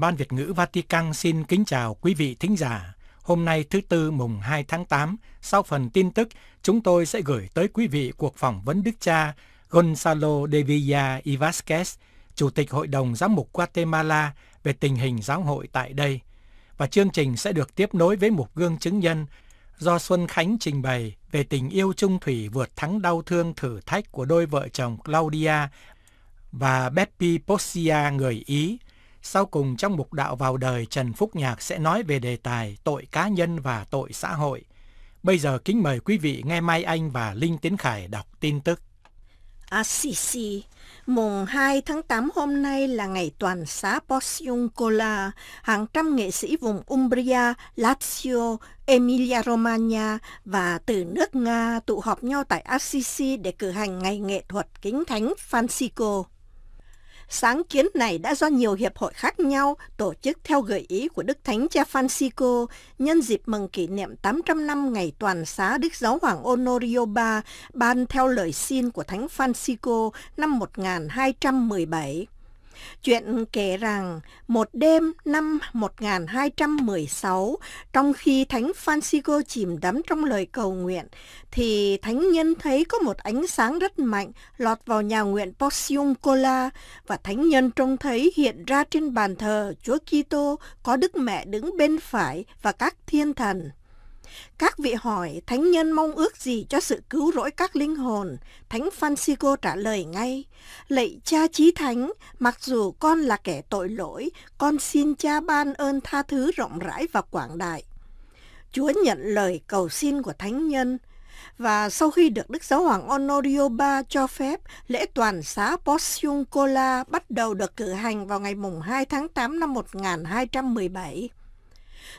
Ban Việt ngữ Vatican xin kính chào quý vị thính giả. Hôm nay thứ Tư mùng 2 tháng 8, sau phần tin tức, chúng tôi sẽ gửi tới quý vị cuộc phỏng vấn Đức cha Gonzalo de Villa y Vázquez, Chủ tịch Hội đồng Giám mục Guatemala về tình hình giáo hội tại đây. Và chương trình sẽ được tiếp nối với một gương chứng nhân do Xuân Khánh trình bày về tình yêu trung thủy vượt thắng đau thương thử thách của đôi vợ chồng Claudia và Beppi Possia người Ý sau cùng trong mục đạo vào đời Trần Phúc Nhạc sẽ nói về đề tài tội cá nhân và tội xã hội. Bây giờ kính mời quý vị nghe Mai Anh và Linh Tiến Khải đọc tin tức. Assisi, à, mùng 2 tháng 8 hôm nay là ngày toàn xá Porciuncola. Hàng trăm nghệ sĩ vùng Umbria, Lazio, Emilia-Romagna và từ nước Nga tụ họp nhau tại Assisi để cử hành ngày nghệ thuật kính thánh Francisco. Sáng kiến này đã do nhiều hiệp hội khác nhau tổ chức theo gợi ý của Đức Thánh Cha Francisco nhân dịp mừng kỷ niệm 800 năm ngày toàn xá Đức Giáo Hoàng Honorio III ban theo lời xin của Thánh Francisco năm 1217. Chuyện kể rằng một đêm năm 1216, trong khi Thánh Francisco chìm đắm trong lời cầu nguyện, thì Thánh Nhân thấy có một ánh sáng rất mạnh lọt vào nhà nguyện Porcium và Thánh Nhân trông thấy hiện ra trên bàn thờ Chúa Kitô có Đức Mẹ đứng bên phải và các thiên thần. Các vị hỏi thánh nhân mong ước gì cho sự cứu rỗi các linh hồn? Thánh Francisco trả lời ngay, lạy cha chí thánh, mặc dù con là kẻ tội lỗi, con xin cha ban ơn tha thứ rộng rãi và quảng đại. Chúa nhận lời cầu xin của thánh nhân, và sau khi được Đức Giáo Hoàng Honorio III cho phép, lễ toàn xá Porciuncola bắt đầu được cử hành vào ngày mùng 2 tháng 8 năm 1217.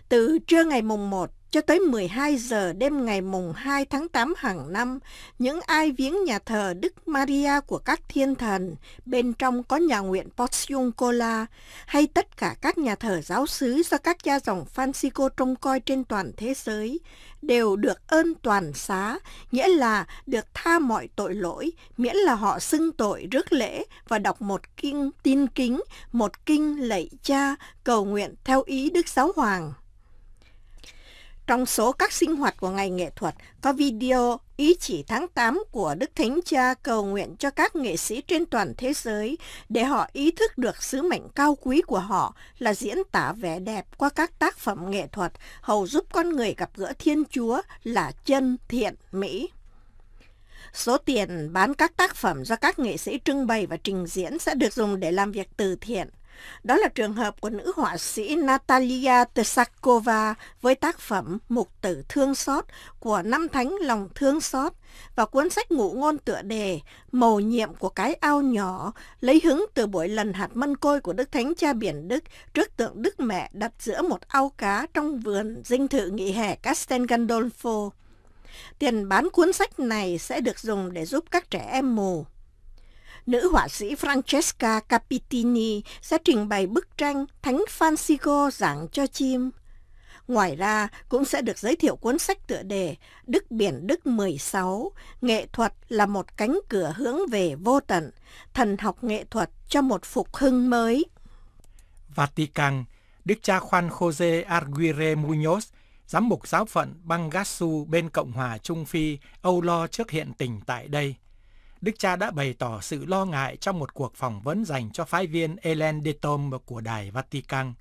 Từ trưa ngày mùng 1, cho tới 12 giờ đêm ngày mùng 2 tháng 8 hàng năm, những ai viếng nhà thờ Đức Maria của các thiên thần, bên trong có nhà nguyện Porciuncola, hay tất cả các nhà thờ giáo xứ do các cha dòng Francisco trông coi trên toàn thế giới, đều được ơn toàn xá, nghĩa là được tha mọi tội lỗi, miễn là họ xưng tội rước lễ và đọc một kinh tin kính, một kinh lạy cha, cầu nguyện theo ý Đức Giáo Hoàng. Trong số các sinh hoạt của ngành nghệ thuật có video ý chỉ tháng 8 của Đức Thánh Cha cầu nguyện cho các nghệ sĩ trên toàn thế giới để họ ý thức được sứ mệnh cao quý của họ là diễn tả vẻ đẹp qua các tác phẩm nghệ thuật hầu giúp con người gặp gỡ Thiên Chúa là chân thiện mỹ. Số tiền bán các tác phẩm do các nghệ sĩ trưng bày và trình diễn sẽ được dùng để làm việc từ thiện. Đó là trường hợp của nữ họa sĩ Natalia Tesakova với tác phẩm Mục tử thương xót của Năm Thánh Lòng Thương Xót và cuốn sách ngụ ngôn tựa đề Mầu nhiệm của cái ao nhỏ lấy hứng từ buổi lần hạt mân côi của Đức Thánh Cha Biển Đức trước tượng Đức Mẹ đặt giữa một ao cá trong vườn dinh thự nghỉ hè Castel Gandolfo. Tiền bán cuốn sách này sẽ được dùng để giúp các trẻ em mù nữ họa sĩ Francesca Capitini sẽ trình bày bức tranh Thánh Francisco giảng cho chim. Ngoài ra, cũng sẽ được giới thiệu cuốn sách tựa đề Đức Biển Đức 16, Nghệ thuật là một cánh cửa hướng về vô tận, thần học nghệ thuật cho một phục hưng mới. Vatican, Đức cha Juan Jose Arguire Munoz, giám mục giáo phận Bangasu bên Cộng hòa Trung Phi, âu lo trước hiện tình tại đây. Đức cha đã bày tỏ sự lo ngại trong một cuộc phỏng vấn dành cho phái viên Elen Tom của Đài Vatican.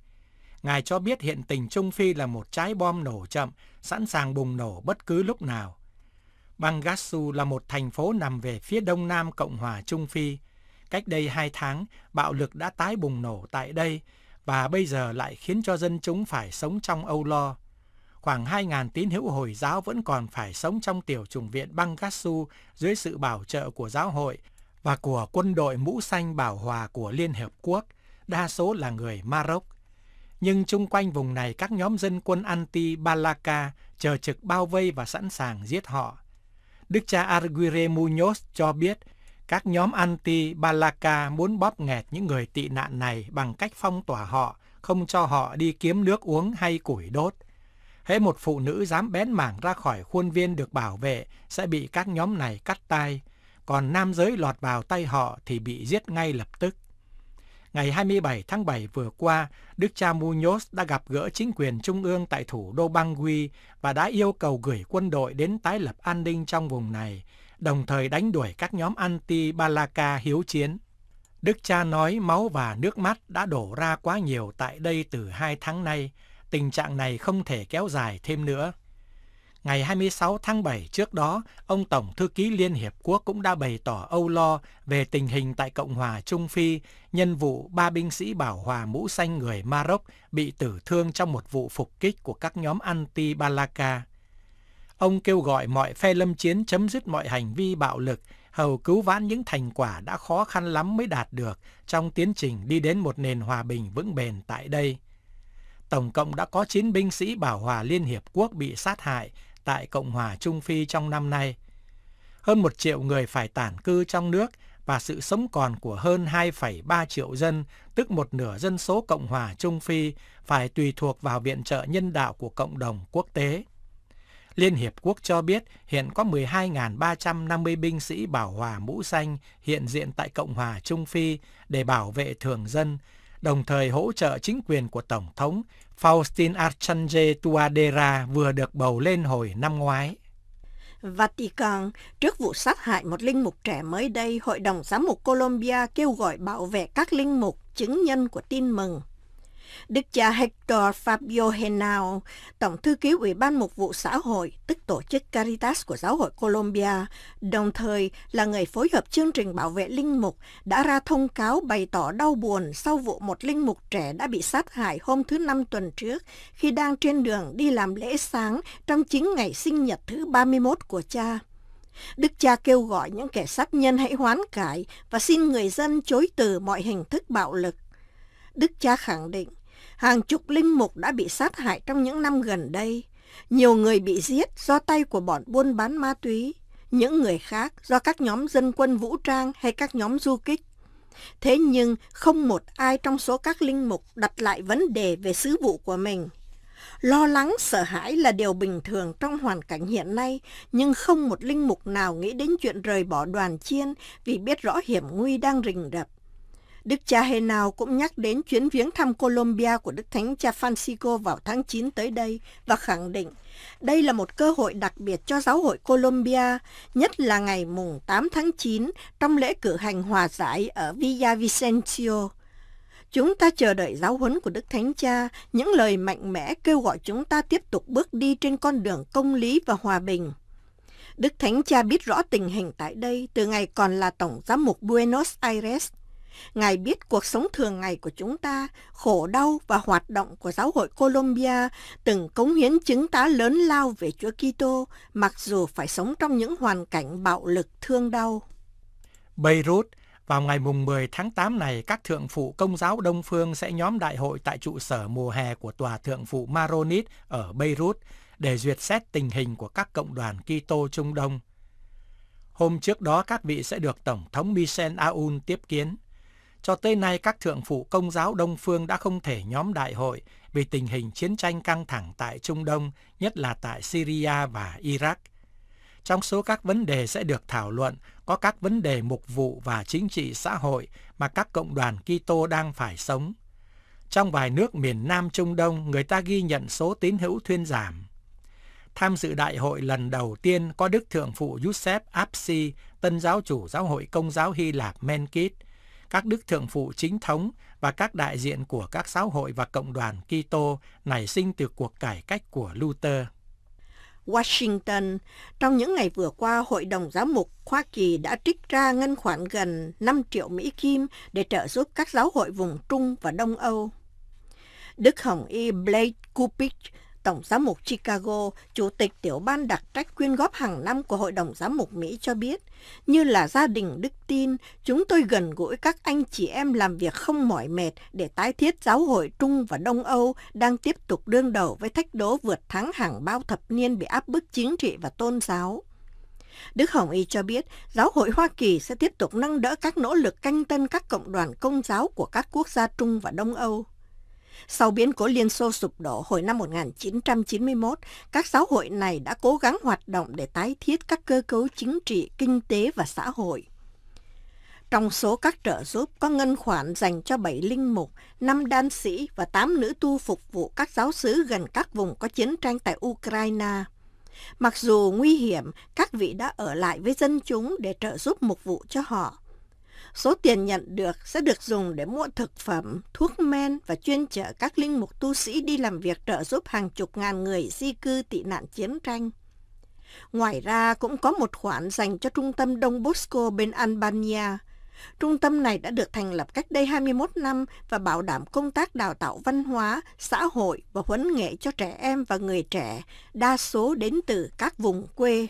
Ngài cho biết hiện tình Trung Phi là một trái bom nổ chậm, sẵn sàng bùng nổ bất cứ lúc nào. Bang là một thành phố nằm về phía đông nam Cộng hòa Trung Phi. Cách đây hai tháng, bạo lực đã tái bùng nổ tại đây và bây giờ lại khiến cho dân chúng phải sống trong âu lo khoảng 2.000 tín hữu Hồi giáo vẫn còn phải sống trong tiểu trùng viện Bangasu dưới sự bảo trợ của giáo hội và của quân đội mũ xanh bảo hòa của Liên Hợp Quốc, đa số là người Maroc. Nhưng chung quanh vùng này các nhóm dân quân anti-Balaka chờ trực bao vây và sẵn sàng giết họ. Đức cha Arguire Munoz cho biết các nhóm anti-Balaka muốn bóp nghẹt những người tị nạn này bằng cách phong tỏa họ, không cho họ đi kiếm nước uống hay củi đốt – Hễ một phụ nữ dám bén mảng ra khỏi khuôn viên được bảo vệ sẽ bị các nhóm này cắt tay, còn nam giới lọt vào tay họ thì bị giết ngay lập tức. Ngày 27 tháng 7 vừa qua, Đức cha Munoz đã gặp gỡ chính quyền trung ương tại thủ đô Bangui và đã yêu cầu gửi quân đội đến tái lập an ninh trong vùng này, đồng thời đánh đuổi các nhóm anti-Balaka hiếu chiến. Đức cha nói máu và nước mắt đã đổ ra quá nhiều tại đây từ hai tháng nay, tình trạng này không thể kéo dài thêm nữa. Ngày 26 tháng 7 trước đó, ông Tổng Thư ký Liên Hiệp Quốc cũng đã bày tỏ âu lo về tình hình tại Cộng hòa Trung Phi nhân vụ ba binh sĩ bảo hòa mũ xanh người Maroc bị tử thương trong một vụ phục kích của các nhóm anti-Balaka. Ông kêu gọi mọi phe lâm chiến chấm dứt mọi hành vi bạo lực, hầu cứu vãn những thành quả đã khó khăn lắm mới đạt được trong tiến trình đi đến một nền hòa bình vững bền tại đây tổng cộng đã có 9 binh sĩ Bảo hòa Liên Hiệp Quốc bị sát hại tại Cộng hòa Trung Phi trong năm nay. Hơn một triệu người phải tản cư trong nước và sự sống còn của hơn 2,3 triệu dân, tức một nửa dân số Cộng hòa Trung Phi, phải tùy thuộc vào viện trợ nhân đạo của cộng đồng quốc tế. Liên Hiệp Quốc cho biết hiện có 12.350 binh sĩ bảo hòa mũ xanh hiện diện tại Cộng hòa Trung Phi để bảo vệ thường dân, đồng thời hỗ trợ chính quyền của Tổng thống Faustin Archange Tuadera vừa được bầu lên hồi năm ngoái. Vatican, trước vụ sát hại một linh mục trẻ mới đây, Hội đồng Giám mục Colombia kêu gọi bảo vệ các linh mục, chứng nhân của tin mừng. Đức cha Hector Fabio Henao, Tổng thư ký Ủy ban Mục vụ Xã hội, tức tổ chức Caritas của Giáo hội Colombia, đồng thời là người phối hợp chương trình bảo vệ linh mục, đã ra thông cáo bày tỏ đau buồn sau vụ một linh mục trẻ đã bị sát hại hôm thứ Năm tuần trước khi đang trên đường đi làm lễ sáng trong chính ngày sinh nhật thứ 31 của cha. Đức cha kêu gọi những kẻ sát nhân hãy hoán cải và xin người dân chối từ mọi hình thức bạo lực. Đức cha khẳng định Hàng chục linh mục đã bị sát hại trong những năm gần đây. Nhiều người bị giết do tay của bọn buôn bán ma túy, những người khác do các nhóm dân quân vũ trang hay các nhóm du kích. Thế nhưng không một ai trong số các linh mục đặt lại vấn đề về sứ vụ của mình. Lo lắng, sợ hãi là điều bình thường trong hoàn cảnh hiện nay, nhưng không một linh mục nào nghĩ đến chuyện rời bỏ đoàn chiên vì biết rõ hiểm nguy đang rình rập. Đức cha hề nào cũng nhắc đến chuyến viếng thăm Colombia của Đức Thánh cha Francisco vào tháng 9 tới đây và khẳng định đây là một cơ hội đặc biệt cho giáo hội Colombia, nhất là ngày mùng 8 tháng 9 trong lễ cử hành hòa giải ở Villa Vicencio. Chúng ta chờ đợi giáo huấn của Đức Thánh Cha, những lời mạnh mẽ kêu gọi chúng ta tiếp tục bước đi trên con đường công lý và hòa bình. Đức Thánh Cha biết rõ tình hình tại đây từ ngày còn là Tổng giám mục Buenos Aires – Ngài biết cuộc sống thường ngày của chúng ta, khổ đau và hoạt động của giáo hội Colombia từng cống hiến chứng tá lớn lao về Chúa Kitô, mặc dù phải sống trong những hoàn cảnh bạo lực thương đau. Beirut, vào ngày mùng 10 tháng 8 này, các thượng phụ công giáo Đông Phương sẽ nhóm đại hội tại trụ sở mùa hè của Tòa Thượng phụ Maronit ở Beirut để duyệt xét tình hình của các cộng đoàn Kitô Trung Đông. Hôm trước đó các vị sẽ được Tổng thống Michel Aoun tiếp kiến. Cho tới nay, các thượng phụ công giáo Đông Phương đã không thể nhóm đại hội vì tình hình chiến tranh căng thẳng tại Trung Đông, nhất là tại Syria và Iraq. Trong số các vấn đề sẽ được thảo luận có các vấn đề mục vụ và chính trị xã hội mà các cộng đoàn Kitô đang phải sống. Trong vài nước miền Nam Trung Đông, người ta ghi nhận số tín hữu thuyên giảm. Tham dự đại hội lần đầu tiên có Đức Thượng Phụ Giuseppe Apsi, tân giáo chủ giáo hội công giáo Hy Lạp Menkit, các đức thượng phụ chính thống và các đại diện của các giáo hội và cộng đoàn Kitô nảy sinh từ cuộc cải cách của Luther. Washington, trong những ngày vừa qua, Hội đồng Giám mục Hoa Kỳ đã trích ra ngân khoản gần 5 triệu Mỹ Kim để trợ giúp các giáo hội vùng Trung và Đông Âu. Đức Hồng Y Blake Kupich Tổng giám mục Chicago, Chủ tịch tiểu ban đặc trách quyên góp hàng năm của Hội đồng Giám mục Mỹ cho biết, như là gia đình đức tin, chúng tôi gần gũi các anh chị em làm việc không mỏi mệt để tái thiết giáo hội Trung và Đông Âu đang tiếp tục đương đầu với thách đố vượt thắng hàng bao thập niên bị áp bức chính trị và tôn giáo. Đức Hồng Y cho biết, giáo hội Hoa Kỳ sẽ tiếp tục nâng đỡ các nỗ lực canh tân các cộng đoàn công giáo của các quốc gia Trung và Đông Âu. Sau biến cố Liên Xô sụp đổ hồi năm 1991, các giáo hội này đã cố gắng hoạt động để tái thiết các cơ cấu chính trị, kinh tế và xã hội. Trong số các trợ giúp có ngân khoản dành cho 7 linh mục, 5 đan sĩ và 8 nữ tu phục vụ các giáo sứ gần các vùng có chiến tranh tại Ukraine. Mặc dù nguy hiểm, các vị đã ở lại với dân chúng để trợ giúp mục vụ cho họ. Số tiền nhận được sẽ được dùng để mua thực phẩm, thuốc men và chuyên trợ các linh mục tu sĩ đi làm việc trợ giúp hàng chục ngàn người di cư tị nạn chiến tranh. Ngoài ra cũng có một khoản dành cho trung tâm Đông Bosco bên Albania. Trung tâm này đã được thành lập cách đây 21 năm và bảo đảm công tác đào tạo văn hóa, xã hội và huấn nghệ cho trẻ em và người trẻ, đa số đến từ các vùng quê.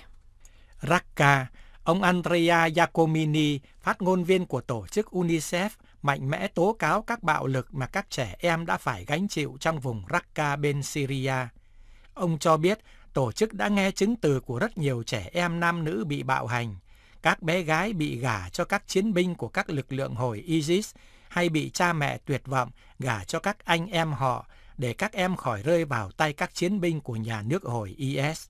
Raqqa Ông Andrea Giacomini, phát ngôn viên của tổ chức UNICEF, mạnh mẽ tố cáo các bạo lực mà các trẻ em đã phải gánh chịu trong vùng Raqqa bên Syria. Ông cho biết tổ chức đã nghe chứng từ của rất nhiều trẻ em nam nữ bị bạo hành, các bé gái bị gả cho các chiến binh của các lực lượng hồi ISIS hay bị cha mẹ tuyệt vọng gả cho các anh em họ để các em khỏi rơi vào tay các chiến binh của nhà nước hồi IS.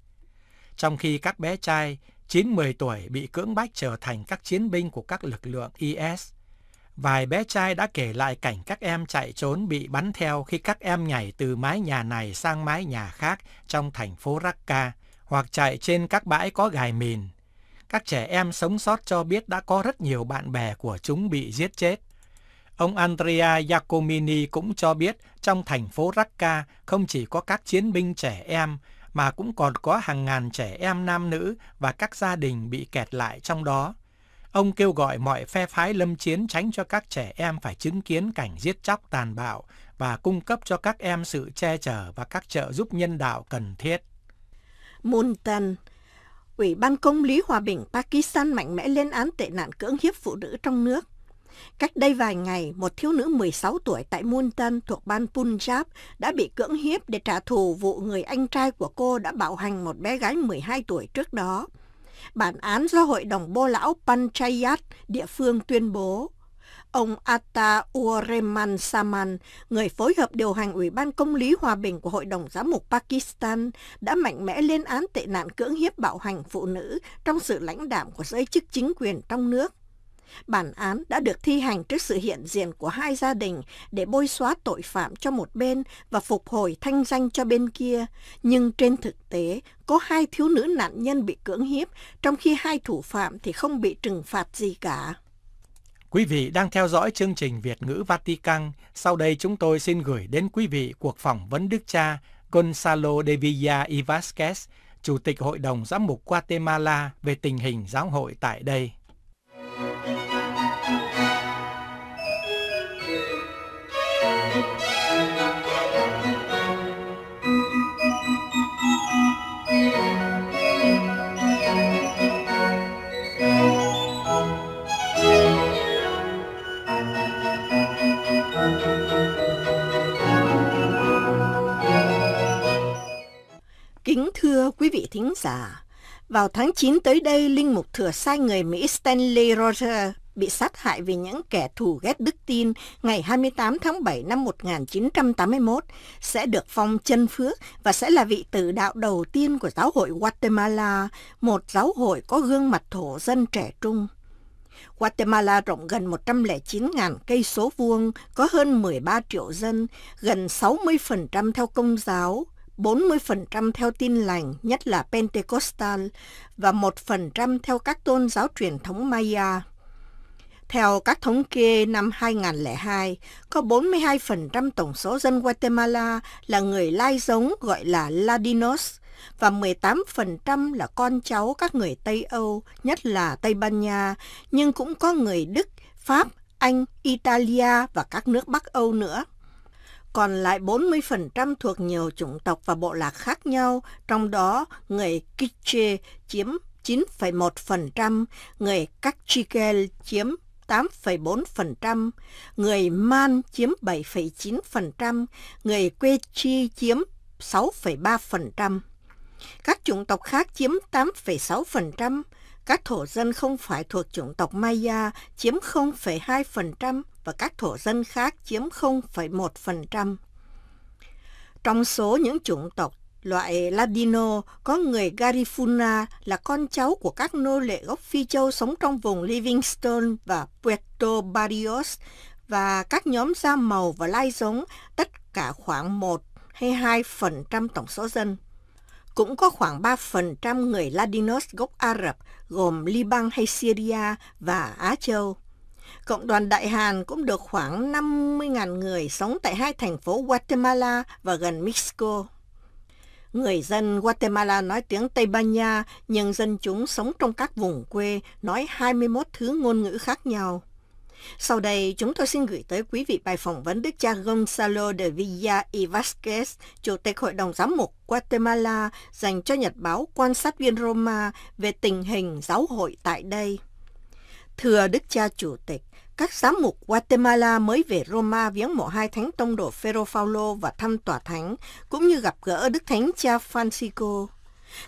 Trong khi các bé trai, 9-10 tuổi bị cưỡng bách trở thành các chiến binh của các lực lượng IS. Vài bé trai đã kể lại cảnh các em chạy trốn bị bắn theo khi các em nhảy từ mái nhà này sang mái nhà khác trong thành phố Raqqa hoặc chạy trên các bãi có gài mìn. Các trẻ em sống sót cho biết đã có rất nhiều bạn bè của chúng bị giết chết. Ông Andrea Giacomini cũng cho biết trong thành phố Raqqa không chỉ có các chiến binh trẻ em mà cũng còn có hàng ngàn trẻ em nam nữ và các gia đình bị kẹt lại trong đó. Ông kêu gọi mọi phe phái lâm chiến tránh cho các trẻ em phải chứng kiến cảnh giết chóc tàn bạo và cung cấp cho các em sự che chở và các trợ giúp nhân đạo cần thiết. Muntan, Ủy ban Công lý Hòa bình Pakistan mạnh mẽ lên án tệ nạn cưỡng hiếp phụ nữ trong nước. Cách đây vài ngày, một thiếu nữ 16 tuổi tại Multan thuộc bang Punjab đã bị cưỡng hiếp để trả thù vụ người anh trai của cô đã bạo hành một bé gái 12 tuổi trước đó. Bản án do Hội đồng Bô lão Panchayat địa phương tuyên bố. Ông Atta Ureman Saman, người phối hợp điều hành Ủy ban Công lý Hòa bình của Hội đồng Giám mục Pakistan, đã mạnh mẽ lên án tệ nạn cưỡng hiếp bạo hành phụ nữ trong sự lãnh đạo của giới chức chính quyền trong nước Bản án đã được thi hành trước sự hiện diện của hai gia đình để bôi xóa tội phạm cho một bên và phục hồi thanh danh cho bên kia. Nhưng trên thực tế, có hai thiếu nữ nạn nhân bị cưỡng hiếp, trong khi hai thủ phạm thì không bị trừng phạt gì cả. Quý vị đang theo dõi chương trình Việt ngữ Vatican. Sau đây chúng tôi xin gửi đến quý vị cuộc phỏng vấn Đức cha Gonzalo de Villa y Vázquez, Chủ tịch Hội đồng Giám mục Guatemala về tình hình giáo hội tại đây. Thưa quý vị thính giả, vào tháng 9 tới đây, Linh Mục Thừa sai người Mỹ Stanley Roger bị sát hại vì những kẻ thù ghét đức tin ngày 28 tháng 7 năm 1981 sẽ được phong chân phước và sẽ là vị tử đạo đầu tiên của giáo hội Guatemala, một giáo hội có gương mặt thổ dân trẻ trung. Guatemala rộng gần 109.000 cây số vuông, có hơn 13 triệu dân, gần 60% theo công giáo, 40% theo tin lành, nhất là Pentecostal, và 1% theo các tôn giáo truyền thống Maya. Theo các thống kê năm 2002, có 42% tổng số dân Guatemala là người lai giống gọi là Ladinos và 18% là con cháu các người Tây Âu, nhất là Tây Ban Nha, nhưng cũng có người Đức, Pháp, Anh, Italia và các nước Bắc Âu nữa còn lại 40% thuộc nhiều chủng tộc và bộ lạc khác nhau, trong đó người K'iche chiếm 9,1%, người Kachike chiếm 8,4%, người Man chiếm 7,9%, người Quê Chi chiếm 6,3%. Các chủng tộc khác chiếm 8,6%, các thổ dân không phải thuộc chủng tộc Maya chiếm 0,2% và các thổ dân khác chiếm 0,1%. Trong số những chủng tộc loại Ladino, có người Garifuna là con cháu của các nô lệ gốc Phi Châu sống trong vùng Livingston và Puerto Barrios và các nhóm da màu và lai giống, tất cả khoảng 1 hay 2% tổng số dân cũng có khoảng 3% người Ladinos gốc Ả Rập gồm Liban hay Syria và Á Châu. Cộng đoàn Đại Hàn cũng được khoảng 50.000 người sống tại hai thành phố Guatemala và gần Mexico. Người dân Guatemala nói tiếng Tây Ban Nha, nhưng dân chúng sống trong các vùng quê nói 21 thứ ngôn ngữ khác nhau. Sau đây, chúng tôi xin gửi tới quý vị bài phỏng vấn đức cha Gonzalo de Villa y Vázquez, Chủ tịch Hội đồng Giám mục Guatemala, dành cho Nhật báo Quan sát viên Roma về tình hình giáo hội tại đây. Thưa Đức cha Chủ tịch, các giám mục Guatemala mới về Roma viếng mộ hai thánh tông đồ Phêrô Paulo và thăm tòa thánh, cũng như gặp gỡ Đức Thánh Cha Francisco.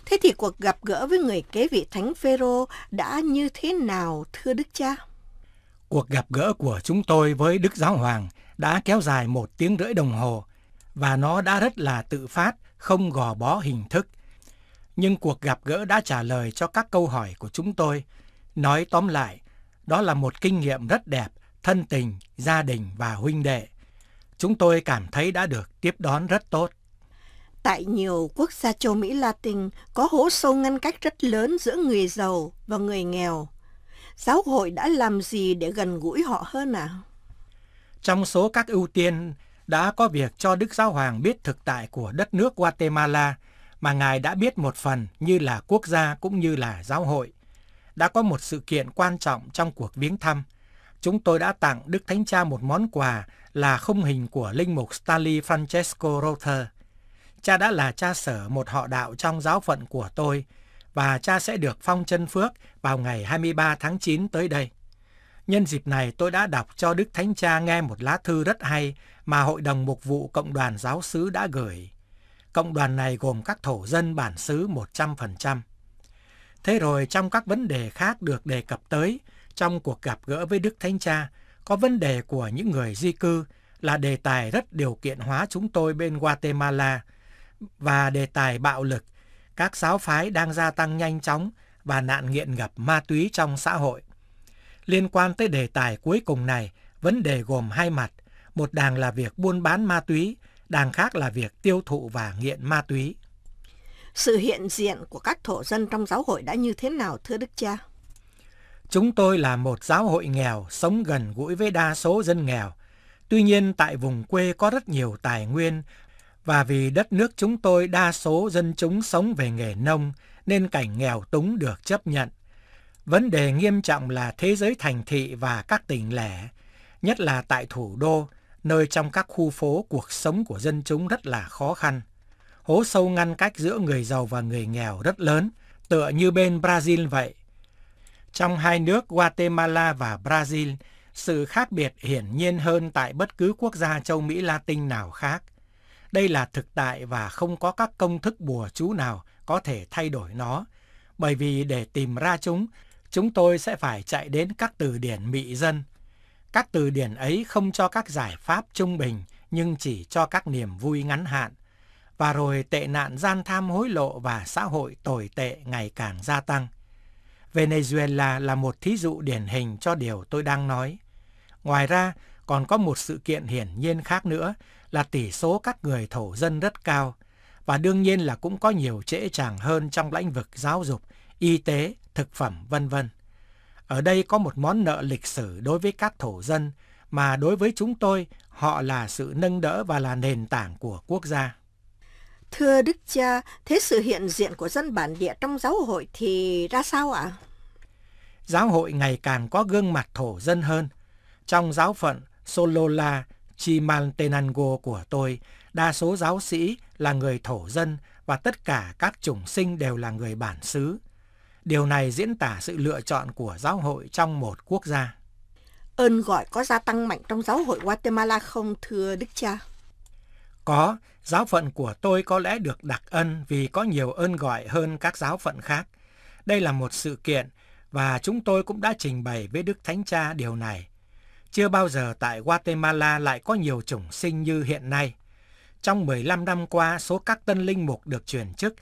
Thế thì cuộc gặp gỡ với người kế vị Thánh Ferro đã như thế nào, thưa Đức Cha? Cuộc gặp gỡ của chúng tôi với Đức Giáo Hoàng đã kéo dài một tiếng rưỡi đồng hồ và nó đã rất là tự phát, không gò bó hình thức. Nhưng cuộc gặp gỡ đã trả lời cho các câu hỏi của chúng tôi. Nói tóm lại, đó là một kinh nghiệm rất đẹp, thân tình, gia đình và huynh đệ. Chúng tôi cảm thấy đã được tiếp đón rất tốt. Tại nhiều quốc gia châu Mỹ Latin có hố sâu ngăn cách rất lớn giữa người giàu và người nghèo – giáo hội đã làm gì để gần gũi họ hơn nào? Trong số các ưu tiên đã có việc cho Đức Giáo Hoàng biết thực tại của đất nước Guatemala mà Ngài đã biết một phần như là quốc gia cũng như là giáo hội. Đã có một sự kiện quan trọng trong cuộc viếng thăm. Chúng tôi đã tặng Đức Thánh Cha một món quà là khung hình của linh mục Stanley Francesco Rother. Cha đã là cha sở một họ đạo trong giáo phận của tôi và cha sẽ được phong chân phước vào ngày 23 tháng 9 tới đây. Nhân dịp này tôi đã đọc cho Đức Thánh Cha nghe một lá thư rất hay mà Hội đồng Mục vụ Cộng đoàn Giáo sứ đã gửi. Cộng đoàn này gồm các thổ dân bản xứ 100%. Thế rồi trong các vấn đề khác được đề cập tới trong cuộc gặp gỡ với Đức Thánh Cha, có vấn đề của những người di cư là đề tài rất điều kiện hóa chúng tôi bên Guatemala và đề tài bạo lực các giáo phái đang gia tăng nhanh chóng và nạn nghiện ngập ma túy trong xã hội. Liên quan tới đề tài cuối cùng này, vấn đề gồm hai mặt, một đàng là việc buôn bán ma túy, đàng khác là việc tiêu thụ và nghiện ma túy. Sự hiện diện của các thổ dân trong giáo hội đã như thế nào thưa Đức Cha? Chúng tôi là một giáo hội nghèo, sống gần gũi với đa số dân nghèo. Tuy nhiên tại vùng quê có rất nhiều tài nguyên và vì đất nước chúng tôi đa số dân chúng sống về nghề nông nên cảnh nghèo túng được chấp nhận. Vấn đề nghiêm trọng là thế giới thành thị và các tỉnh lẻ, nhất là tại thủ đô, nơi trong các khu phố cuộc sống của dân chúng rất là khó khăn. Hố sâu ngăn cách giữa người giàu và người nghèo rất lớn, tựa như bên Brazil vậy. Trong hai nước Guatemala và Brazil, sự khác biệt hiển nhiên hơn tại bất cứ quốc gia châu Mỹ Latin nào khác. Đây là thực tại và không có các công thức bùa chú nào có thể thay đổi nó. Bởi vì để tìm ra chúng, chúng tôi sẽ phải chạy đến các từ điển mị dân. Các từ điển ấy không cho các giải pháp trung bình, nhưng chỉ cho các niềm vui ngắn hạn. Và rồi tệ nạn gian tham hối lộ và xã hội tồi tệ ngày càng gia tăng. Venezuela là một thí dụ điển hình cho điều tôi đang nói. Ngoài ra, còn có một sự kiện hiển nhiên khác nữa là tỷ số các người thổ dân rất cao và đương nhiên là cũng có nhiều trễ tràng hơn trong lĩnh vực giáo dục, y tế, thực phẩm vân vân. Ở đây có một món nợ lịch sử đối với các thổ dân mà đối với chúng tôi họ là sự nâng đỡ và là nền tảng của quốc gia. Thưa Đức Cha, thế sự hiện diện của dân bản địa trong giáo hội thì ra sao ạ? À? Giáo hội ngày càng có gương mặt thổ dân hơn. Trong giáo phận Solola Chimaltenango của tôi, đa số giáo sĩ là người thổ dân và tất cả các chủng sinh đều là người bản xứ. Điều này diễn tả sự lựa chọn của giáo hội trong một quốc gia. Ơn gọi có gia tăng mạnh trong giáo hội Guatemala không thưa Đức Cha? Có, giáo phận của tôi có lẽ được đặc ân vì có nhiều ơn gọi hơn các giáo phận khác. Đây là một sự kiện và chúng tôi cũng đã trình bày với Đức Thánh Cha điều này chưa bao giờ tại Guatemala lại có nhiều chủng sinh như hiện nay. Trong 15 năm qua, số các tân linh mục được chuyển chức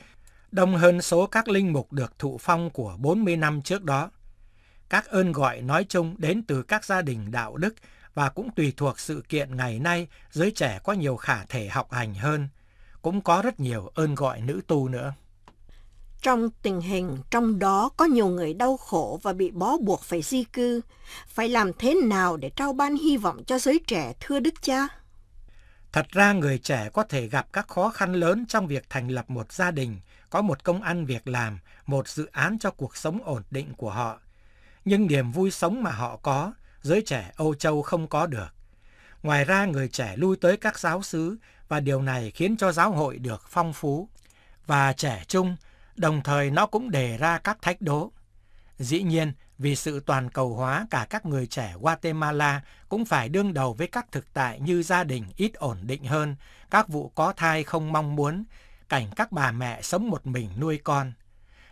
đông hơn số các linh mục được thụ phong của 40 năm trước đó. Các ơn gọi nói chung đến từ các gia đình đạo đức và cũng tùy thuộc sự kiện ngày nay giới trẻ có nhiều khả thể học hành hơn. Cũng có rất nhiều ơn gọi nữ tu nữa. Trong tình hình trong đó có nhiều người đau khổ và bị bó buộc phải di cư, phải làm thế nào để trao ban hy vọng cho giới trẻ thưa Đức Cha? Thật ra người trẻ có thể gặp các khó khăn lớn trong việc thành lập một gia đình, có một công ăn việc làm, một dự án cho cuộc sống ổn định của họ. Nhưng niềm vui sống mà họ có, giới trẻ Âu Châu không có được. Ngoài ra người trẻ lui tới các giáo xứ và điều này khiến cho giáo hội được phong phú. Và trẻ trung Đồng thời nó cũng đề ra các thách đố. Dĩ nhiên, vì sự toàn cầu hóa cả các người trẻ Guatemala cũng phải đương đầu với các thực tại như gia đình ít ổn định hơn, các vụ có thai không mong muốn, cảnh các bà mẹ sống một mình nuôi con.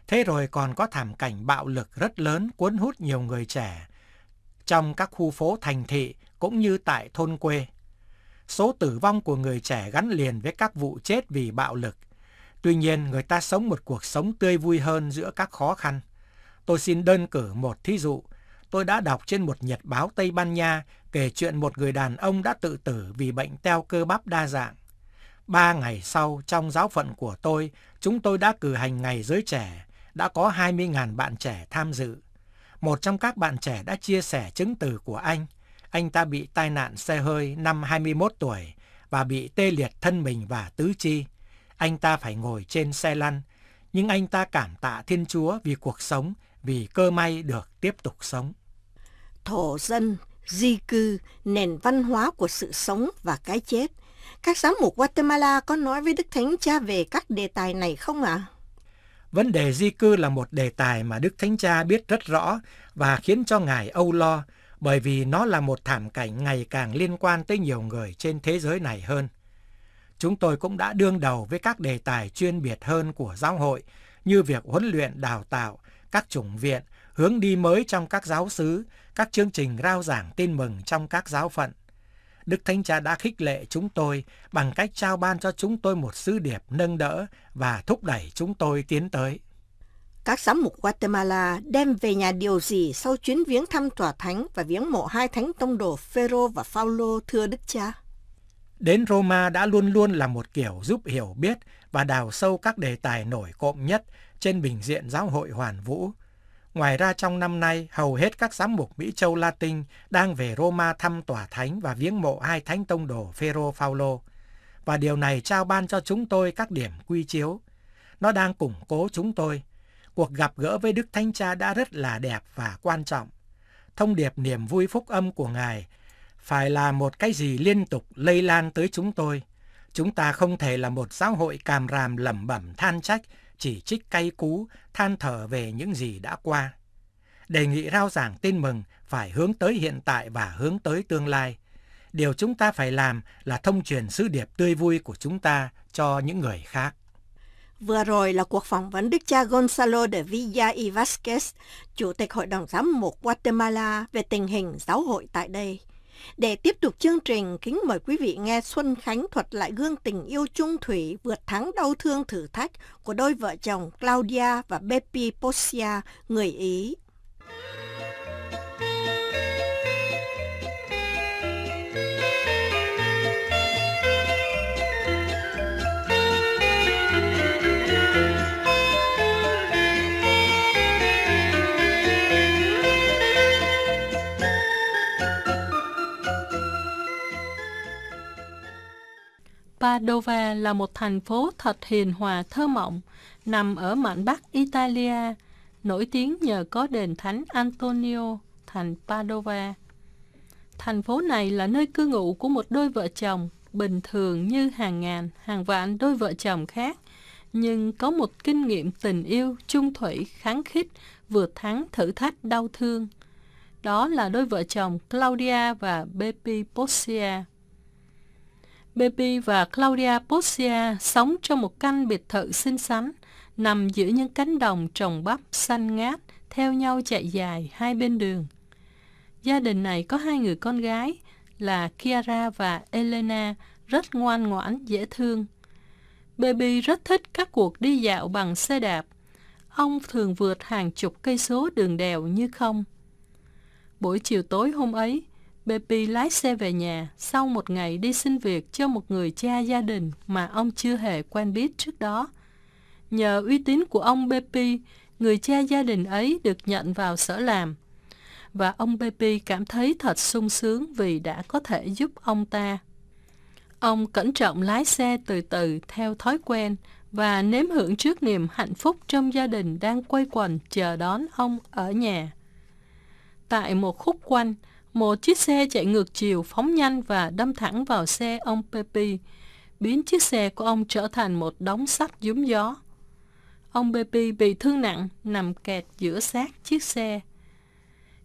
Thế rồi còn có thảm cảnh bạo lực rất lớn cuốn hút nhiều người trẻ trong các khu phố thành thị cũng như tại thôn quê. Số tử vong của người trẻ gắn liền với các vụ chết vì bạo lực Tuy nhiên, người ta sống một cuộc sống tươi vui hơn giữa các khó khăn. Tôi xin đơn cử một thí dụ. Tôi đã đọc trên một nhật báo Tây Ban Nha kể chuyện một người đàn ông đã tự tử vì bệnh teo cơ bắp đa dạng. Ba ngày sau, trong giáo phận của tôi, chúng tôi đã cử hành ngày giới trẻ. Đã có 20.000 bạn trẻ tham dự. Một trong các bạn trẻ đã chia sẻ chứng từ của anh. Anh ta bị tai nạn xe hơi năm 21 tuổi và bị tê liệt thân mình và tứ chi anh ta phải ngồi trên xe lăn, nhưng anh ta cảm tạ Thiên Chúa vì cuộc sống, vì cơ may được tiếp tục sống. Thổ dân, di cư, nền văn hóa của sự sống và cái chết. Các giám mục Guatemala có nói với Đức Thánh Cha về các đề tài này không ạ? À? Vấn đề di cư là một đề tài mà Đức Thánh Cha biết rất rõ và khiến cho Ngài âu lo bởi vì nó là một thảm cảnh ngày càng liên quan tới nhiều người trên thế giới này hơn chúng tôi cũng đã đương đầu với các đề tài chuyên biệt hơn của giáo hội như việc huấn luyện đào tạo, các chủng viện, hướng đi mới trong các giáo sứ các chương trình rao giảng tin mừng trong các giáo phận. Đức Thánh Cha đã khích lệ chúng tôi bằng cách trao ban cho chúng tôi một sứ điệp nâng đỡ và thúc đẩy chúng tôi tiến tới. Các giám mục Guatemala đem về nhà điều gì sau chuyến viếng thăm tòa thánh và viếng mộ hai thánh tông đồ Phêrô và Phaolô thưa Đức Cha? Đến Roma đã luôn luôn là một kiểu giúp hiểu biết và đào sâu các đề tài nổi cộm nhất trên bình diện giáo hội hoàn vũ. Ngoài ra trong năm nay, hầu hết các giám mục Mỹ Châu Latin đang về Roma thăm tòa thánh và viếng mộ hai thánh tông đồ Phêrô Phaolô. Và điều này trao ban cho chúng tôi các điểm quy chiếu. Nó đang củng cố chúng tôi. Cuộc gặp gỡ với Đức Thánh Cha đã rất là đẹp và quan trọng. Thông điệp niềm vui phúc âm của Ngài phải là một cái gì liên tục lây lan tới chúng tôi. Chúng ta không thể là một giáo hội càm ràm lẩm bẩm than trách, chỉ trích cay cú, than thở về những gì đã qua. Đề nghị rao giảng tin mừng phải hướng tới hiện tại và hướng tới tương lai. Điều chúng ta phải làm là thông truyền sứ điệp tươi vui của chúng ta![ cho những người khác. Vừa rồi là cuộc phỏng vấn đức cha Gonzalo de Villa y Vázquez, Chủ tịch Hội đồng Giám mục Guatemala về tình hình giáo hội tại đây. Để tiếp tục chương trình, kính mời quý vị nghe Xuân Khánh thuật lại gương tình yêu chung thủy vượt thắng đau thương thử thách của đôi vợ chồng Claudia và Beppi Possia, người Ý. Padova là một thành phố thật hiền hòa thơ mộng, nằm ở mạn bắc Italia, nổi tiếng nhờ có đền thánh Antonio, thành Padova. Thành phố này là nơi cư ngụ của một đôi vợ chồng bình thường như hàng ngàn, hàng vạn đôi vợ chồng khác, nhưng có một kinh nghiệm tình yêu chung thủy, kháng khích, vượt thắng thử thách đau thương. Đó là đôi vợ chồng Claudia và Bepi Possia. Baby và Claudia Poscia sống trong một căn biệt thự xinh xắn, nằm giữa những cánh đồng trồng bắp xanh ngát, theo nhau chạy dài hai bên đường. Gia đình này có hai người con gái là Kiara và Elena, rất ngoan ngoãn, dễ thương. Baby rất thích các cuộc đi dạo bằng xe đạp. Ông thường vượt hàng chục cây số đường đèo như không. Buổi chiều tối hôm ấy, Bepi lái xe về nhà sau một ngày đi xin việc cho một người cha gia đình mà ông chưa hề quen biết trước đó. Nhờ uy tín của ông Bepi, người cha gia đình ấy được nhận vào sở làm. Và ông Bepi cảm thấy thật sung sướng vì đã có thể giúp ông ta. Ông cẩn trọng lái xe từ từ theo thói quen và nếm hưởng trước niềm hạnh phúc trong gia đình đang quay quần chờ đón ông ở nhà. Tại một khúc quanh, một chiếc xe chạy ngược chiều phóng nhanh và đâm thẳng vào xe ông Pepe, biến chiếc xe của ông trở thành một đống sắt dúm gió. Ông Pepe bị thương nặng, nằm kẹt giữa xác chiếc xe.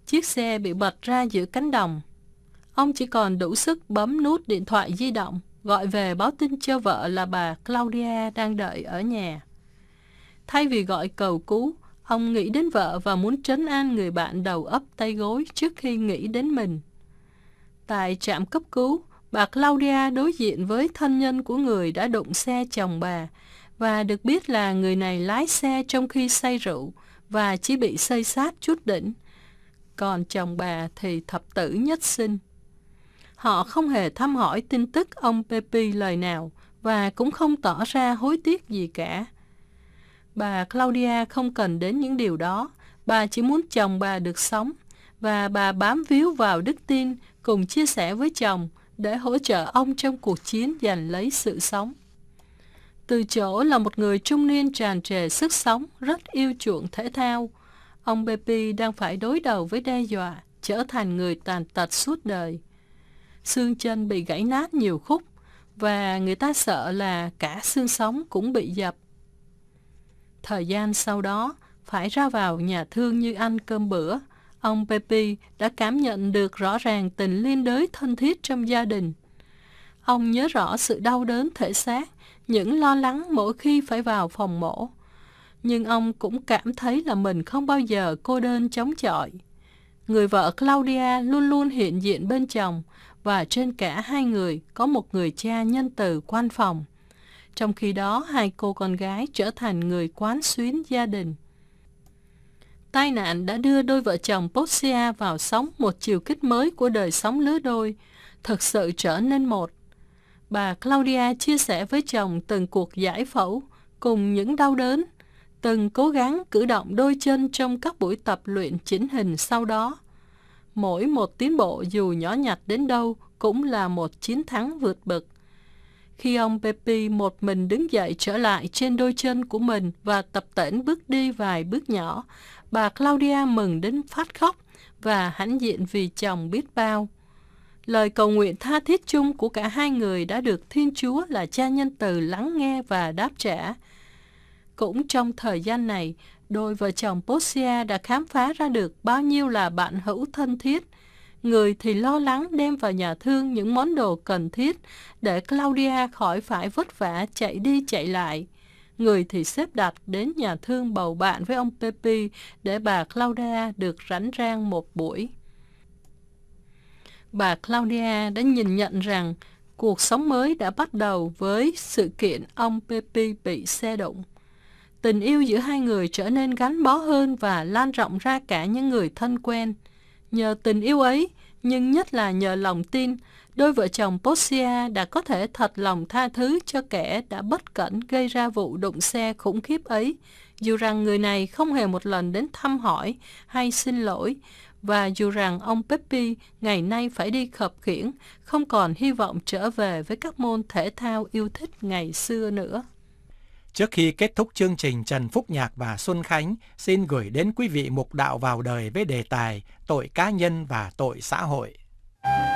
Chiếc xe bị bật ra giữa cánh đồng. Ông chỉ còn đủ sức bấm nút điện thoại di động, gọi về báo tin cho vợ là bà Claudia đang đợi ở nhà. Thay vì gọi cầu cứu, Ông nghĩ đến vợ và muốn trấn an người bạn đầu ấp tay gối trước khi nghĩ đến mình. Tại trạm cấp cứu, bà Claudia đối diện với thân nhân của người đã đụng xe chồng bà và được biết là người này lái xe trong khi say rượu và chỉ bị xây sát chút đỉnh. Còn chồng bà thì thập tử nhất sinh. Họ không hề thăm hỏi tin tức ông Pepe lời nào và cũng không tỏ ra hối tiếc gì cả. Bà Claudia không cần đến những điều đó. Bà chỉ muốn chồng bà được sống và bà bám víu vào đức tin cùng chia sẻ với chồng để hỗ trợ ông trong cuộc chiến giành lấy sự sống. Từ chỗ là một người trung niên tràn trề sức sống, rất yêu chuộng thể thao, ông Bepi đang phải đối đầu với đe dọa, trở thành người tàn tật suốt đời. Xương chân bị gãy nát nhiều khúc, và người ta sợ là cả xương sống cũng bị dập. Thời gian sau đó, phải ra vào nhà thương như ăn cơm bữa, ông Pepe đã cảm nhận được rõ ràng tình liên đới thân thiết trong gia đình. Ông nhớ rõ sự đau đớn thể xác, những lo lắng mỗi khi phải vào phòng mổ. Nhưng ông cũng cảm thấy là mình không bao giờ cô đơn chống chọi. Người vợ Claudia luôn luôn hiện diện bên chồng và trên cả hai người có một người cha nhân từ quan phòng. Trong khi đó, hai cô con gái trở thành người quán xuyến gia đình. Tai nạn đã đưa đôi vợ chồng Posia vào sống một chiều kích mới của đời sống lứa đôi, thực sự trở nên một. Bà Claudia chia sẻ với chồng từng cuộc giải phẫu cùng những đau đớn, từng cố gắng cử động đôi chân trong các buổi tập luyện chỉnh hình sau đó. Mỗi một tiến bộ dù nhỏ nhặt đến đâu cũng là một chiến thắng vượt bậc khi ông Pepe một mình đứng dậy trở lại trên đôi chân của mình và tập tễnh bước đi vài bước nhỏ. Bà Claudia mừng đến phát khóc và hãnh diện vì chồng biết bao. Lời cầu nguyện tha thiết chung của cả hai người đã được Thiên Chúa là cha nhân từ lắng nghe và đáp trả. Cũng trong thời gian này, đôi vợ chồng Possia đã khám phá ra được bao nhiêu là bạn hữu thân thiết người thì lo lắng đem vào nhà thương những món đồ cần thiết để Claudia khỏi phải vất vả chạy đi chạy lại. Người thì xếp đặt đến nhà thương bầu bạn với ông Pepe để bà Claudia được rảnh rang một buổi. Bà Claudia đã nhìn nhận rằng cuộc sống mới đã bắt đầu với sự kiện ông Pepe bị xe động. tình yêu giữa hai người trở nên gắn bó hơn và lan rộng ra cả những người thân quen. Nhờ tình yêu ấy, nhưng nhất là nhờ lòng tin, đôi vợ chồng Posia đã có thể thật lòng tha thứ cho kẻ đã bất cẩn gây ra vụ đụng xe khủng khiếp ấy, dù rằng người này không hề một lần đến thăm hỏi hay xin lỗi, và dù rằng ông Peppy ngày nay phải đi khập khiễng, không còn hy vọng trở về với các môn thể thao yêu thích ngày xưa nữa. Trước khi kết thúc chương trình Trần Phúc Nhạc và Xuân Khánh xin gửi đến quý vị mục đạo vào đời với đề tài tội cá nhân và tội xã hội. Thank you.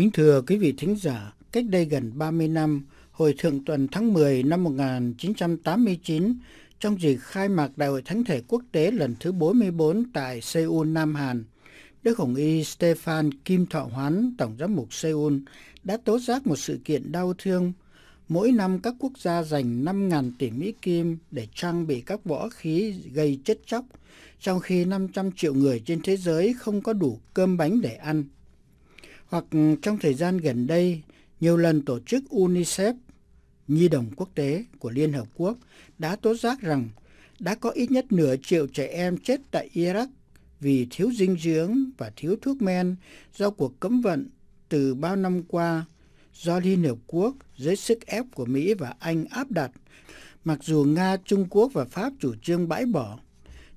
Kính thưa quý vị thính giả, cách đây gần 30 năm, hồi thượng tuần tháng 10 năm 1989, trong dịp khai mạc Đại hội Thánh thể Quốc tế lần thứ 44 tại Seoul, Nam Hàn, Đức Hồng Y Stefan Kim Thọ Hoán, Tổng giám mục Seoul, đã tố giác một sự kiện đau thương. Mỗi năm các quốc gia dành 5.000 tỷ Mỹ Kim để trang bị các võ khí gây chết chóc, trong khi 500 triệu người trên thế giới không có đủ cơm bánh để ăn hoặc ừ, trong thời gian gần đây, nhiều lần tổ chức UNICEF, Nhi đồng quốc tế của Liên Hợp Quốc, đã tố giác rằng đã có ít nhất nửa triệu trẻ em chết tại Iraq vì thiếu dinh dưỡng và thiếu thuốc men do cuộc cấm vận từ bao năm qua do Liên Hợp Quốc dưới sức ép của Mỹ và Anh áp đặt, mặc dù Nga, Trung Quốc và Pháp chủ trương bãi bỏ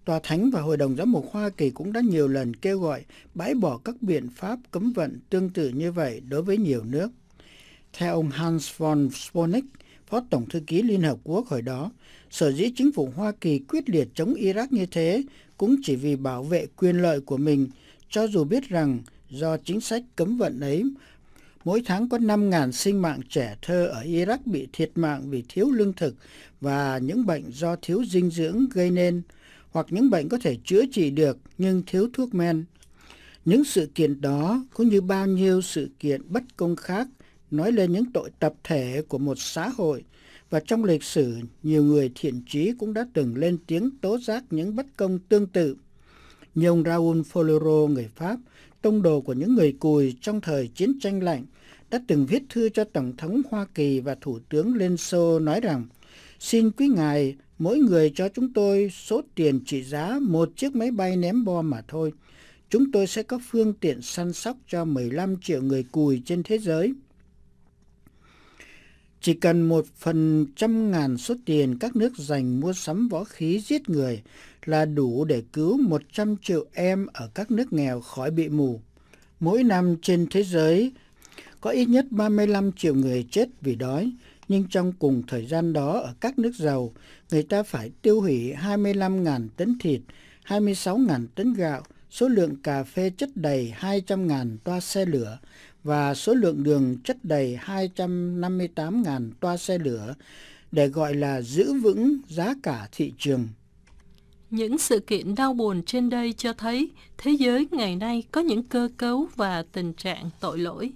Tòa Thánh và Hội đồng Giám mục Hoa Kỳ cũng đã nhiều lần kêu gọi bãi bỏ các biện pháp cấm vận tương tự như vậy đối với nhiều nước. Theo ông Hans von Sponeck, Phó Tổng Thư ký Liên Hợp Quốc hồi đó, sở dĩ chính phủ Hoa Kỳ quyết liệt chống Iraq như thế cũng chỉ vì bảo vệ quyền lợi của mình, cho dù biết rằng do chính sách cấm vận ấy, mỗi tháng có 5.000 sinh mạng trẻ thơ ở Iraq bị thiệt mạng vì thiếu lương thực và những bệnh do thiếu dinh dưỡng gây nên – hoặc những bệnh có thể chữa trị được nhưng thiếu thuốc men. Những sự kiện đó cũng như bao nhiêu sự kiện bất công khác nói lên những tội tập thể của một xã hội và trong lịch sử nhiều người thiện trí cũng đã từng lên tiếng tố giác những bất công tương tự. Như ông Raoul Folero người Pháp, tông đồ của những người cùi trong thời chiến tranh lạnh, đã từng viết thư cho Tổng thống Hoa Kỳ và Thủ tướng Liên Xô nói rằng Xin quý ngài Mỗi người cho chúng tôi số tiền trị giá một chiếc máy bay ném bom mà thôi. Chúng tôi sẽ có phương tiện săn sóc cho 15 triệu người cùi trên thế giới. Chỉ cần một phần trăm ngàn số tiền các nước dành mua sắm võ khí giết người là đủ để cứu 100 triệu em ở các nước nghèo khỏi bị mù. Mỗi năm trên thế giới có ít nhất 35 triệu người chết vì đói, nhưng trong cùng thời gian đó ở các nước giàu, người ta phải tiêu hủy 25.000 tấn thịt, 26.000 tấn gạo, số lượng cà phê chất đầy 200.000 toa xe lửa và số lượng đường chất đầy 258.000 toa xe lửa để gọi là giữ vững giá cả thị trường. Những sự kiện đau buồn trên đây cho thấy thế giới ngày nay có những cơ cấu và tình trạng tội lỗi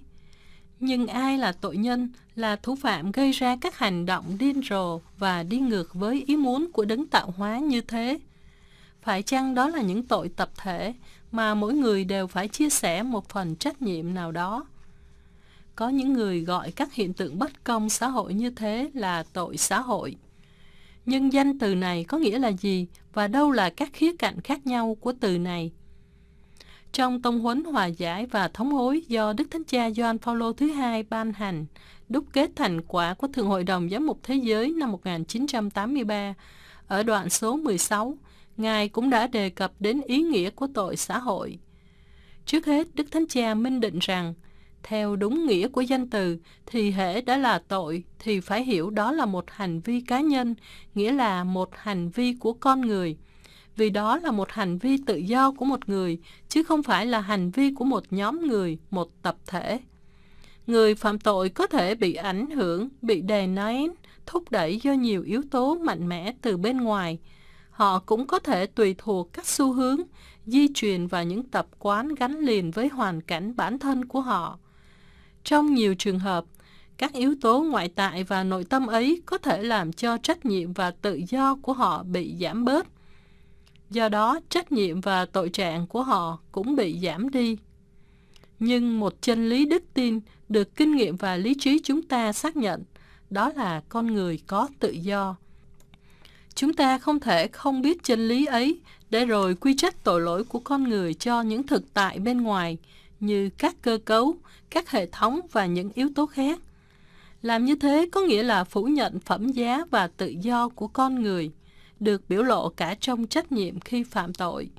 nhưng ai là tội nhân, là thủ phạm gây ra các hành động điên rồ và đi ngược với ý muốn của đấng tạo hóa như thế? Phải chăng đó là những tội tập thể mà mỗi người đều phải chia sẻ một phần trách nhiệm nào đó? Có những người gọi các hiện tượng bất công xã hội như thế là tội xã hội. Nhưng danh từ này có nghĩa là gì và đâu là các khía cạnh khác nhau của từ này? trong tông huấn hòa giải và thống hối do Đức Thánh Cha Gioan Phaolô thứ hai ban hành, đúc kết thành quả của Thượng hội đồng Giám mục Thế giới năm 1983. Ở đoạn số 16, Ngài cũng đã đề cập đến ý nghĩa của tội xã hội. Trước hết, Đức Thánh Cha minh định rằng, theo đúng nghĩa của danh từ thì hễ đã là tội thì phải hiểu đó là một hành vi cá nhân, nghĩa là một hành vi của con người – vì đó là một hành vi tự do của một người, chứ không phải là hành vi của một nhóm người, một tập thể. Người phạm tội có thể bị ảnh hưởng, bị đè nén, thúc đẩy do nhiều yếu tố mạnh mẽ từ bên ngoài. Họ cũng có thể tùy thuộc các xu hướng, di truyền và những tập quán gắn liền với hoàn cảnh bản thân của họ. Trong nhiều trường hợp, các yếu tố ngoại tại và nội tâm ấy có thể làm cho trách nhiệm và tự do của họ bị giảm bớt Do đó, trách nhiệm và tội trạng của họ cũng bị giảm đi. Nhưng một chân lý đức tin được kinh nghiệm và lý trí chúng ta xác nhận, đó là con người có tự do. Chúng ta không thể không biết chân lý ấy để rồi quy trách tội lỗi của con người cho những thực tại bên ngoài như các cơ cấu, các hệ thống và những yếu tố khác. Làm như thế có nghĩa là phủ nhận phẩm giá và tự do của con người được biểu lộ cả trong trách nhiệm khi phạm tội.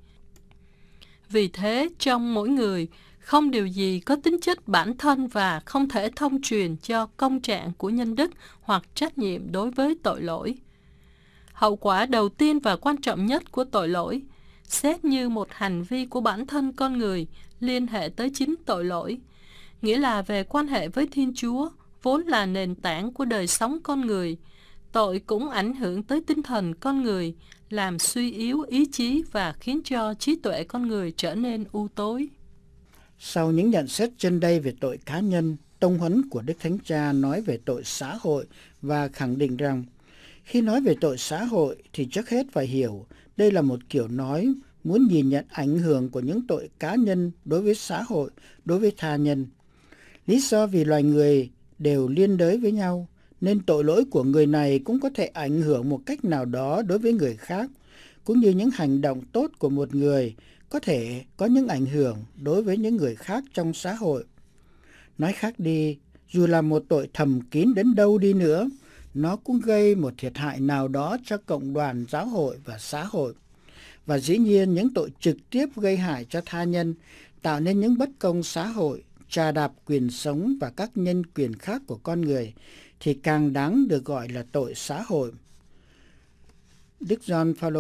Vì thế, trong mỗi người, không điều gì có tính chất bản thân và không thể thông truyền cho công trạng của nhân đức hoặc trách nhiệm đối với tội lỗi. Hậu quả đầu tiên và quan trọng nhất của tội lỗi, xét như một hành vi của bản thân con người liên hệ tới chính tội lỗi, nghĩa là về quan hệ với Thiên Chúa, vốn là nền tảng của đời sống con người – Tội cũng ảnh hưởng tới tinh thần con người, làm suy yếu ý chí và khiến cho trí tuệ con người trở nên u tối. Sau những nhận xét trên đây về tội cá nhân, tông huấn của Đức Thánh Cha nói về tội xã hội và khẳng định rằng khi nói về tội xã hội thì trước hết phải hiểu đây là một kiểu nói muốn nhìn nhận ảnh hưởng của những tội cá nhân đối với xã hội, đối với tha nhân. Lý do vì loài người đều liên đới với nhau – nên tội lỗi của người này cũng có thể ảnh hưởng một cách nào đó đối với người khác, cũng như những hành động tốt của một người có thể có những ảnh hưởng đối với những người khác trong xã hội. Nói khác đi, dù là một tội thầm kín đến đâu đi nữa, nó cũng gây một thiệt hại nào đó cho cộng đoàn giáo hội và xã hội. Và dĩ nhiên những tội trực tiếp gây hại cho tha nhân tạo nên những bất công xã hội, trà đạp quyền sống và các nhân quyền khác của con người thì càng đáng được gọi là tội xã hội. Đức John Paul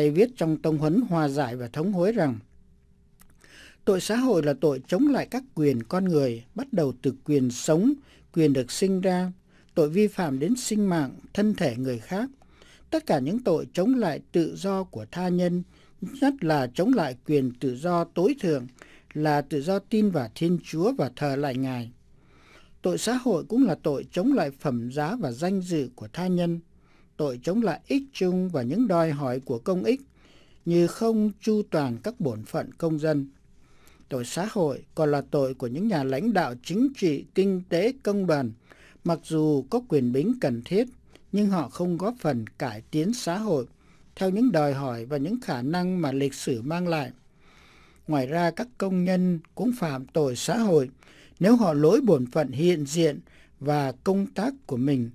II viết trong tông huấn hòa giải và thống hối rằng tội xã hội là tội chống lại các quyền con người bắt đầu từ quyền sống, quyền được sinh ra, tội vi phạm đến sinh mạng, thân thể người khác, tất cả những tội chống lại tự do của tha nhân, nhất là chống lại quyền tự do tối thượng là tự do tin vào Thiên Chúa và thờ lại Ngài. Tội xã hội cũng là tội chống lại phẩm giá và danh dự của tha nhân, tội chống lại ích chung và những đòi hỏi của công ích như không chu toàn các bổn phận công dân. Tội xã hội còn là tội của những nhà lãnh đạo chính trị, kinh tế, công đoàn, mặc dù có quyền bính cần thiết nhưng họ không góp phần cải tiến xã hội theo những đòi hỏi và những khả năng mà lịch sử mang lại. Ngoài ra các công nhân cũng phạm tội xã hội nếu họ lỗi bổn phận hiện diện và công tác của mình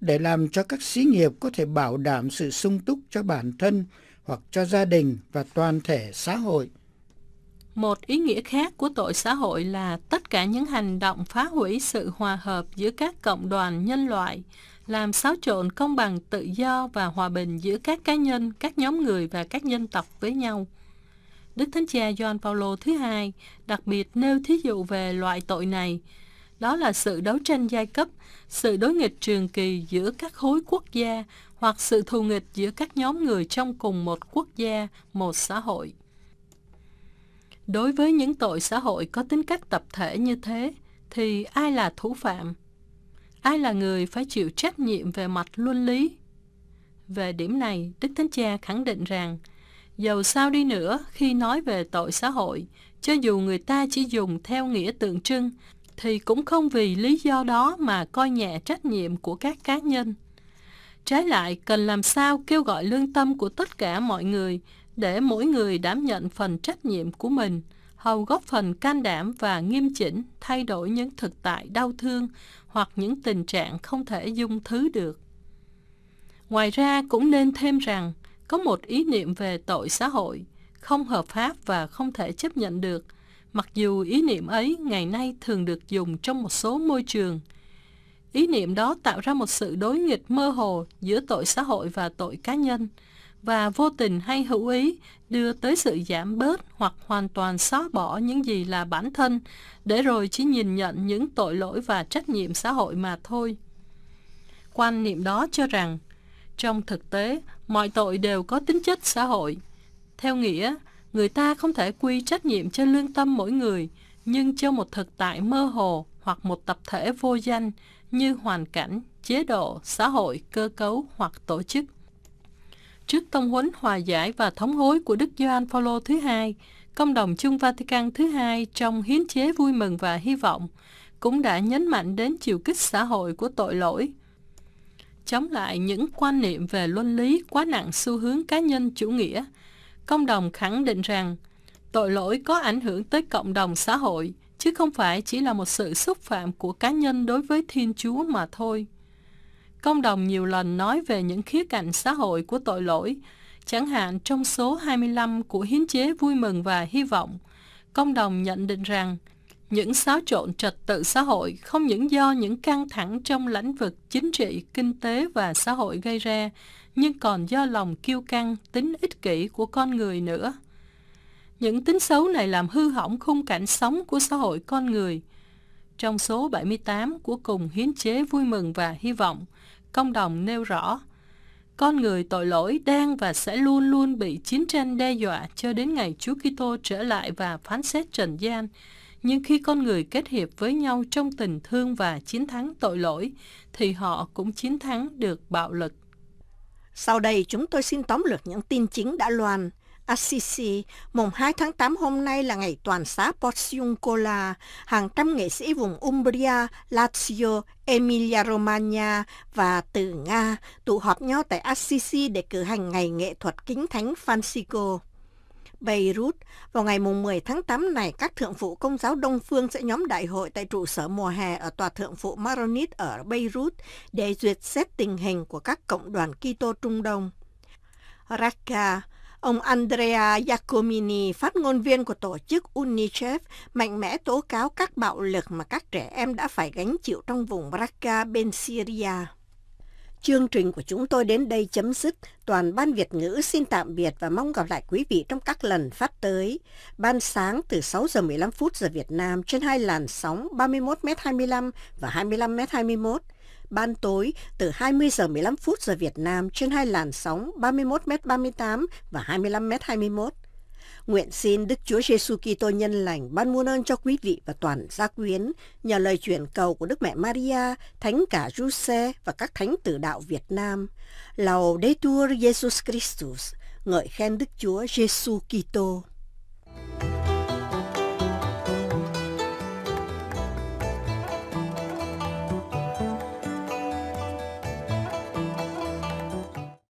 để làm cho các sĩ nghiệp có thể bảo đảm sự sung túc cho bản thân hoặc cho gia đình và toàn thể xã hội. Một ý nghĩa khác của tội xã hội là tất cả những hành động phá hủy sự hòa hợp giữa các cộng đoàn nhân loại, làm xáo trộn công bằng tự do và hòa bình giữa các cá nhân, các nhóm người và các dân tộc với nhau. Đức Thánh Cha Gioan Paulo thứ hai đặc biệt nêu thí dụ về loại tội này. Đó là sự đấu tranh giai cấp, sự đối nghịch trường kỳ giữa các khối quốc gia hoặc sự thù nghịch giữa các nhóm người trong cùng một quốc gia, một xã hội. Đối với những tội xã hội có tính cách tập thể như thế, thì ai là thủ phạm? Ai là người phải chịu trách nhiệm về mặt luân lý? Về điểm này, Đức Thánh Cha khẳng định rằng Dầu sao đi nữa, khi nói về tội xã hội, cho dù người ta chỉ dùng theo nghĩa tượng trưng, thì cũng không vì lý do đó mà coi nhẹ trách nhiệm của các cá nhân. Trái lại, cần làm sao kêu gọi lương tâm của tất cả mọi người để mỗi người đảm nhận phần trách nhiệm của mình, hầu góp phần can đảm và nghiêm chỉnh thay đổi những thực tại đau thương hoặc những tình trạng không thể dung thứ được. Ngoài ra cũng nên thêm rằng, có một ý niệm về tội xã hội, không hợp pháp và không thể chấp nhận được, mặc dù ý niệm ấy ngày nay thường được dùng trong một số môi trường. Ý niệm đó tạo ra một sự đối nghịch mơ hồ giữa tội xã hội và tội cá nhân, và vô tình hay hữu ý đưa tới sự giảm bớt hoặc hoàn toàn xóa bỏ những gì là bản thân, để rồi chỉ nhìn nhận những tội lỗi và trách nhiệm xã hội mà thôi. Quan niệm đó cho rằng trong thực tế, mọi tội đều có tính chất xã hội. Theo nghĩa, người ta không thể quy trách nhiệm cho lương tâm mỗi người, nhưng cho một thực tại mơ hồ hoặc một tập thể vô danh như hoàn cảnh, chế độ, xã hội, cơ cấu hoặc tổ chức. Trước tông huấn hòa giải và thống hối của Đức Gioan Phaolô thứ hai, Công đồng Chung Vatican thứ hai trong hiến chế vui mừng và hy vọng cũng đã nhấn mạnh đến chiều kích xã hội của tội lỗi, chống lại những quan niệm về luân lý quá nặng xu hướng cá nhân chủ nghĩa. Công đồng khẳng định rằng tội lỗi có ảnh hưởng tới cộng đồng xã hội, chứ không phải chỉ là một sự xúc phạm của cá nhân đối với Thiên Chúa mà thôi. Công đồng nhiều lần nói về những khía cạnh xã hội của tội lỗi, chẳng hạn trong số 25 của Hiến chế Vui mừng và Hy vọng, công đồng nhận định rằng những xáo trộn trật tự xã hội không những do những căng thẳng trong lĩnh vực chính trị, kinh tế và xã hội gây ra, nhưng còn do lòng kiêu căng, tính ích kỷ của con người nữa. Những tính xấu này làm hư hỏng khung cảnh sống của xã hội con người. Trong số 78 của cùng hiến chế vui mừng và hy vọng, công đồng nêu rõ, con người tội lỗi đang và sẽ luôn luôn bị chiến tranh đe dọa cho đến ngày Chúa Kitô trở lại và phán xét trần gian, nhưng khi con người kết hiệp với nhau trong tình thương và chiến thắng tội lỗi, thì họ cũng chiến thắng được bạo lực. Sau đây chúng tôi xin tóm lược những tin chính đã loan. Assisi, mùng 2 tháng 8 hôm nay là ngày toàn xã Porciuncola. Hàng trăm nghệ sĩ vùng Umbria, Lazio, Emilia-Romagna và từ Nga tụ họp nhau tại Assisi để cử hành ngày nghệ thuật kính thánh Francisco. Beirut. Vào ngày 10 tháng 8 này, các thượng phụ công giáo Đông Phương sẽ nhóm đại hội tại trụ sở mùa hè ở tòa thượng phụ Maronit ở Beirut để duyệt xét tình hình của các cộng đoàn Kitô Trung Đông. Raqqa Ông Andrea Giacomini, phát ngôn viên của tổ chức UNICEF, mạnh mẽ tố cáo các bạo lực mà các trẻ em đã phải gánh chịu trong vùng Raqqa bên Syria. Chương trình của chúng tôi đến đây chấm dứt. Toàn Ban Việt ngữ xin tạm biệt và mong gặp lại quý vị trong các lần phát tới. Ban sáng từ 6 giờ 15 phút giờ Việt Nam trên hai làn sóng 31m25 và 25m21. Ban tối từ 20 giờ 15 phút giờ Việt Nam trên hai làn sóng 31m38 và 25m21. Nguyện xin Đức Chúa Giêsu Kitô nhân lành ban muôn ơn cho quý vị và toàn gia quyến nhờ lời chuyển cầu của Đức Mẹ Maria, Thánh cả Giuse và các thánh tử đạo Việt Nam. Lầu Detur Jesus Christus, ngợi khen Đức Chúa Giêsu Kitô.